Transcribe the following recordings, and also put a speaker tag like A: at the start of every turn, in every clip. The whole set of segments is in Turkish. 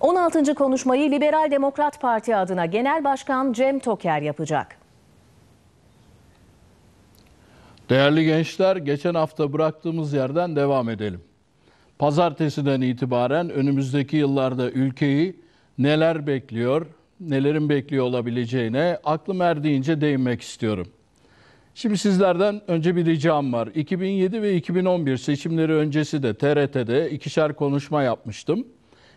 A: 16. konuşmayı Liberal Demokrat Parti adına Genel Başkan Cem Toker yapacak. Değerli gençler, geçen hafta bıraktığımız yerden devam edelim. Pazartesiden itibaren önümüzdeki yıllarda ülkeyi neler bekliyor, nelerin bekliyor olabileceğine aklım erdiğince değinmek istiyorum. Şimdi sizlerden önce bir ricam var. 2007 ve 2011 seçimleri öncesi de TRT'de ikişer konuşma yapmıştım.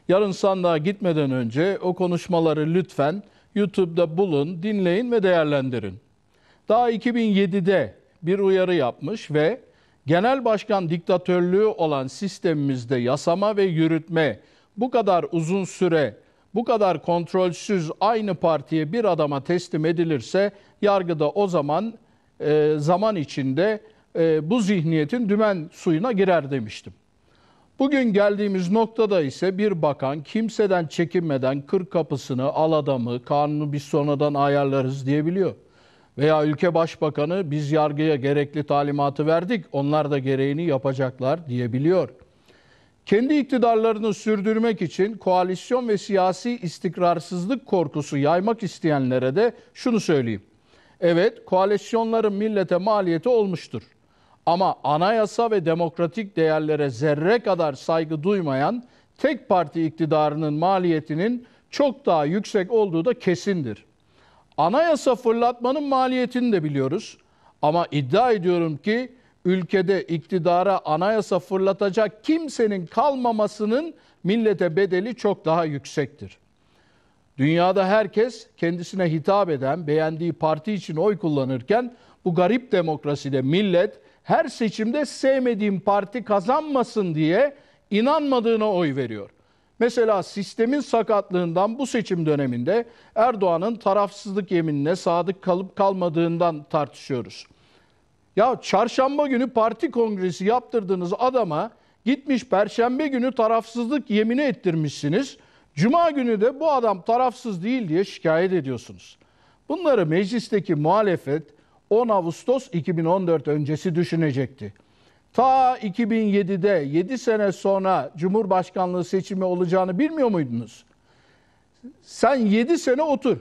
A: Yarın sandığa gitmeden önce o konuşmaları lütfen YouTube'da bulun, dinleyin ve değerlendirin. Daha 2007'de bir uyarı yapmış ve genel başkan diktatörlüğü olan sistemimizde yasama ve yürütme bu kadar uzun süre, bu kadar kontrolsüz aynı partiye bir adama teslim edilirse yargıda o zaman e, zaman içinde e, bu zihniyetin dümen suyuna girer demiştim. Bugün geldiğimiz noktada ise bir bakan kimseden çekinmeden kır kapısını, al adamı, kanunu biz sonradan ayarlarız diyebiliyor. Veya ülke başbakanı biz yargıya gerekli talimatı verdik, onlar da gereğini yapacaklar diyebiliyor. Kendi iktidarlarını sürdürmek için koalisyon ve siyasi istikrarsızlık korkusu yaymak isteyenlere de şunu söyleyeyim. Evet, koalisyonların millete maliyeti olmuştur. Ama anayasa ve demokratik değerlere zerre kadar saygı duymayan tek parti iktidarının maliyetinin çok daha yüksek olduğu da kesindir. Anayasa fırlatmanın maliyetini de biliyoruz. Ama iddia ediyorum ki ülkede iktidara anayasa fırlatacak kimsenin kalmamasının millete bedeli çok daha yüksektir. Dünyada herkes kendisine hitap eden, beğendiği parti için oy kullanırken bu garip demokraside millet her seçimde sevmediğim parti kazanmasın diye inanmadığına oy veriyor. Mesela sistemin sakatlığından bu seçim döneminde Erdoğan'ın tarafsızlık yeminine sadık kalıp kalmadığından tartışıyoruz. Ya çarşamba günü parti kongresi yaptırdığınız adama gitmiş perşembe günü tarafsızlık yemini ettirmişsiniz. Cuma günü de bu adam tarafsız değil diye şikayet ediyorsunuz. Bunları meclisteki muhalefet 10 Ağustos 2014 öncesi düşünecekti. Ta 2007'de 7 sene sonra Cumhurbaşkanlığı seçimi olacağını bilmiyor muydunuz? Sen 7 sene otur.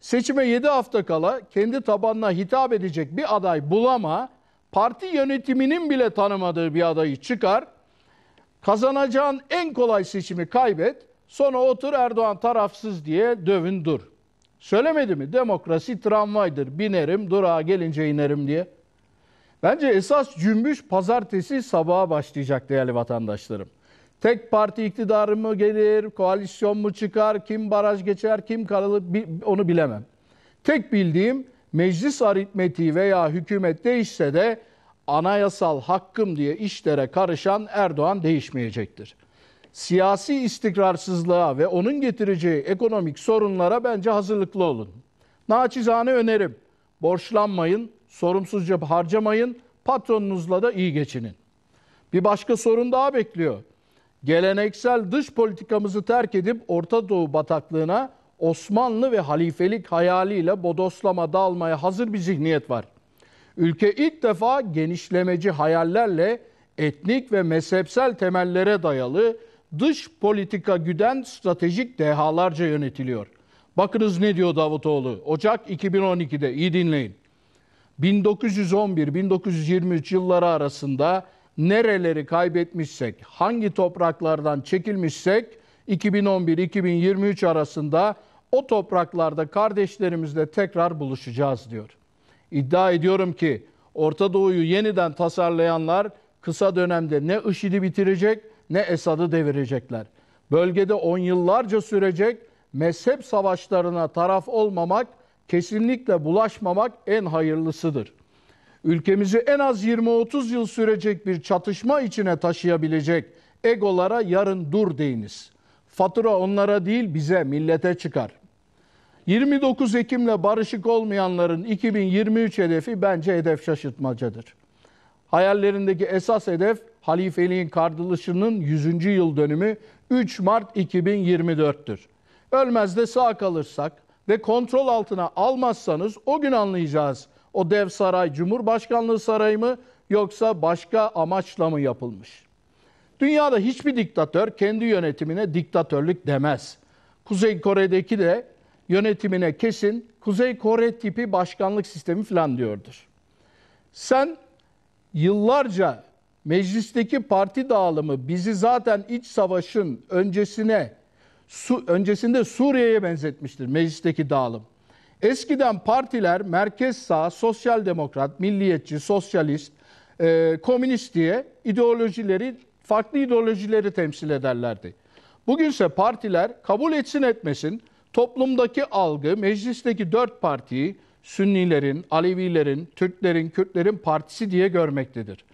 A: Seçime 7 hafta kala kendi tabanına hitap edecek bir aday bulama, parti yönetiminin bile tanımadığı bir adayı çıkar, kazanacağın en kolay seçimi kaybet, sonra otur Erdoğan tarafsız diye dövün dur. Söylemedi mi? Demokrasi tramvaydır. Binerim, durağa gelince inerim diye. Bence esas cümbüş pazartesi sabaha başlayacak değerli vatandaşlarım. Tek parti iktidarı mı gelir, koalisyon mu çıkar, kim baraj geçer, kim kalır, onu bilemem. Tek bildiğim meclis aritmetiği veya hükümet değişse de anayasal hakkım diye işlere karışan Erdoğan değişmeyecektir siyasi istikrarsızlığa ve onun getireceği ekonomik sorunlara bence hazırlıklı olun. Naçizane önerim, borçlanmayın, sorumsuzca harcamayın, patronunuzla da iyi geçinin. Bir başka sorun daha bekliyor. Geleneksel dış politikamızı terk edip Orta Doğu bataklığına Osmanlı ve halifelik hayaliyle bodoslama dalmaya hazır bir zihniyet var. Ülke ilk defa genişlemeci hayallerle etnik ve mezhepsel temellere dayalı dış politika güden stratejik dehalarca yönetiliyor. Bakınız ne diyor Davutoğlu. Ocak 2012'de iyi dinleyin. 1911-1923 yılları arasında nereleri kaybetmişsek, hangi topraklardan çekilmişsek 2011-2023 arasında o topraklarda kardeşlerimizle tekrar buluşacağız diyor. İddia ediyorum ki Orta Doğu'yu yeniden tasarlayanlar kısa dönemde ne IŞİD'i bitirecek ne Esad'ı devirecekler. Bölgede on yıllarca sürecek mezhep savaşlarına taraf olmamak, kesinlikle bulaşmamak en hayırlısıdır. Ülkemizi en az 20-30 yıl sürecek bir çatışma içine taşıyabilecek egolara yarın dur deyiniz. Fatura onlara değil bize, millete çıkar. 29 Ekim'le barışık olmayanların 2023 hedefi bence hedef şaşırtmacadır. Hayallerindeki esas hedef halifeliğin kardılışının 100. yıl dönümü 3 Mart 2024'tür. Ölmez de sağ kalırsak ve kontrol altına almazsanız o gün anlayacağız. O dev saray Cumhurbaşkanlığı sarayı mı yoksa başka amaçla mı yapılmış? Dünyada hiçbir diktatör kendi yönetimine diktatörlük demez. Kuzey Kore'deki de yönetimine kesin Kuzey Kore tipi başkanlık sistemi falan diyordur. Sen yıllarca meclisteki parti dağılımı bizi zaten iç savaşın öncesine su, öncesinde Suriye'ye benzetmiştir meclisteki dağılım. Eskiden partiler merkez sağ, sosyal demokrat, milliyetçi, sosyalist, e, komünist diye ideolojileri, farklı ideolojileri temsil ederlerdi. Bugünse partiler kabul etsin etmesin toplumdaki algı, meclisteki dört partiyi, Sünnilerin, Alevilerin, Türklerin, Kürtlerin partisi diye görmektedir.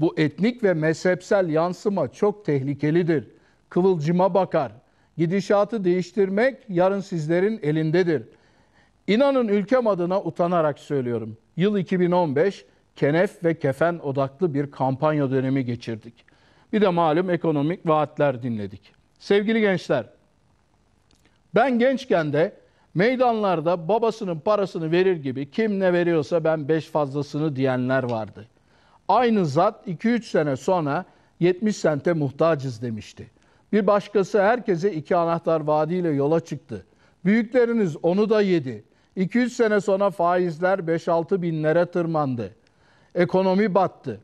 A: Bu etnik ve mezhepsel yansıma çok tehlikelidir. Kıvılcıma bakar. Gidişatı değiştirmek yarın sizlerin elindedir. İnanın ülkem adına utanarak söylüyorum. Yıl 2015 kenef ve kefen odaklı bir kampanya dönemi geçirdik. Bir de malum ekonomik vaatler dinledik. Sevgili gençler, ben gençken de Meydanlarda babasının parasını verir gibi kim ne veriyorsa ben beş fazlasını diyenler vardı. Aynı zat 2-3 sene sonra 70 sente muhtacız demişti. Bir başkası herkese iki anahtar vaadiyle yola çıktı. Büyükleriniz onu da yedi. 200 sene sonra faizler 5-6 binlere tırmandı. Ekonomi battı.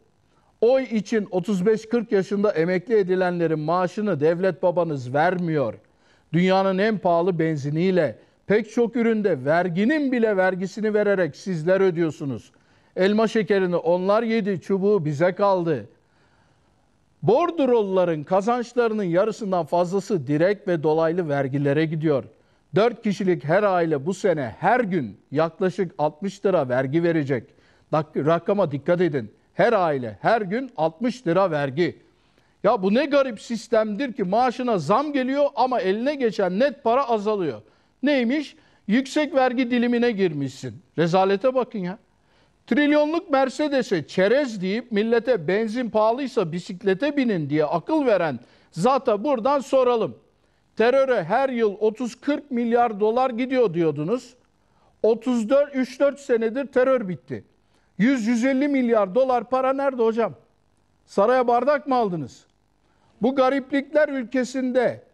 A: Oy için 35-40 yaşında emekli edilenlerin maaşını devlet babanız vermiyor. Dünyanın en pahalı benziniyle, Pek çok üründe verginin bile vergisini vererek sizler ödüyorsunuz. Elma şekerini onlar yedi, çubuğu bize kaldı. Bordrolların kazançlarının yarısından fazlası direkt ve dolaylı vergilere gidiyor. 4 kişilik her aile bu sene her gün yaklaşık 60 lira vergi verecek. Rakama dikkat edin. Her aile her gün 60 lira vergi. Ya bu ne garip sistemdir ki maaşına zam geliyor ama eline geçen net para azalıyor. Neymiş? Yüksek vergi dilimine girmişsin. Rezalete bakın ya. Trilyonluk Mercedes'e çerez deyip millete benzin pahalıysa bisiklete binin diye akıl veren Zata buradan soralım. Teröre her yıl 30-40 milyar dolar gidiyor diyordunuz. 34 3-4 senedir terör bitti. 100-150 milyar dolar para nerede hocam? Saraya bardak mı aldınız? Bu gariplikler ülkesinde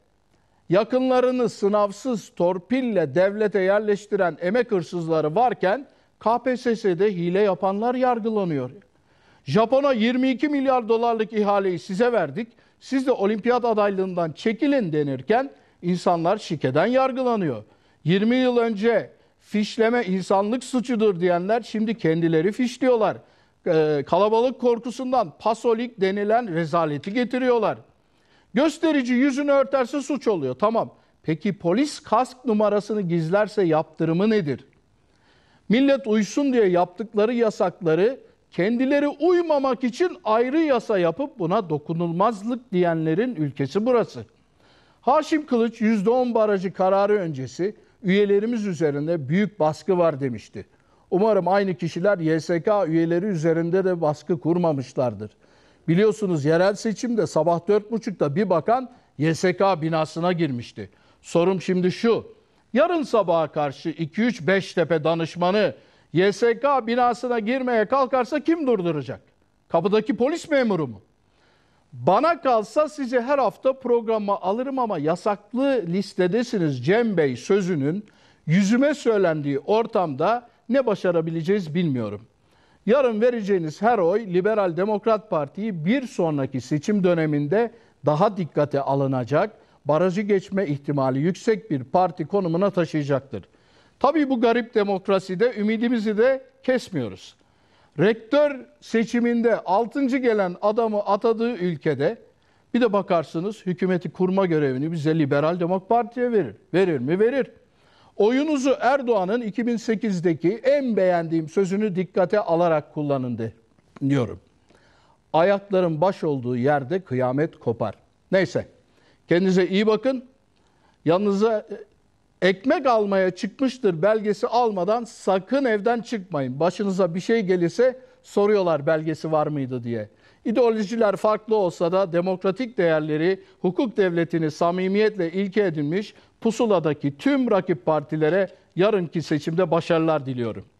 A: yakınlarını sınavsız torpille devlete yerleştiren emek hırsızları varken KPSS'de hile yapanlar yargılanıyor. Japon'a 22 milyar dolarlık ihaleyi size verdik. Siz de olimpiyat adaylığından çekilin denirken insanlar şikeden yargılanıyor. 20 yıl önce fişleme insanlık suçudur diyenler şimdi kendileri fişliyorlar. Ee, kalabalık korkusundan pasolik denilen rezaleti getiriyorlar. Gösterici yüzünü örterse suç oluyor. Tamam. Peki polis kask numarasını gizlerse yaptırımı nedir? Millet uysun diye yaptıkları yasakları kendileri uymamak için ayrı yasa yapıp buna dokunulmazlık diyenlerin ülkesi burası. Haşim Kılıç %10 barajı kararı öncesi üyelerimiz üzerinde büyük baskı var demişti. Umarım aynı kişiler YSK üyeleri üzerinde de baskı kurmamışlardır. Biliyorsunuz yerel seçimde sabah 4.30'da bir bakan YSK binasına girmişti. Sorum şimdi şu. Yarın sabaha karşı 2-3 tepe danışmanı YSK binasına girmeye kalkarsa kim durduracak? Kapıdaki polis memuru mu? Bana kalsa sizi her hafta programa alırım ama yasaklı listedesiniz Cem Bey sözünün yüzüme söylendiği ortamda ne başarabileceğiz bilmiyorum. Yarın vereceğiniz her oy Liberal Demokrat Parti'yi bir sonraki seçim döneminde daha dikkate alınacak, barajı geçme ihtimali yüksek bir parti konumuna taşıyacaktır. Tabii bu garip demokraside ümidimizi de kesmiyoruz. Rektör seçiminde 6. gelen adamı atadığı ülkede bir de bakarsınız hükümeti kurma görevini bize Liberal Demokrat Parti'ye verir. Verir mi? Verir. Oyunuzu Erdoğan'ın 2008'deki en beğendiğim sözünü dikkate alarak kullanın diyorum. Ayakların baş olduğu yerde kıyamet kopar. Neyse. Kendinize iyi bakın. Yanınıza e, ekmek almaya çıkmıştır belgesi almadan sakın evden çıkmayın. Başınıza bir şey gelirse soruyorlar belgesi var mıydı diye. İdeolojiler farklı olsa da demokratik değerleri, hukuk devletini samimiyetle ilke edinmiş, pusuladaki tüm rakip partilere yarınki seçimde başarılar diliyorum.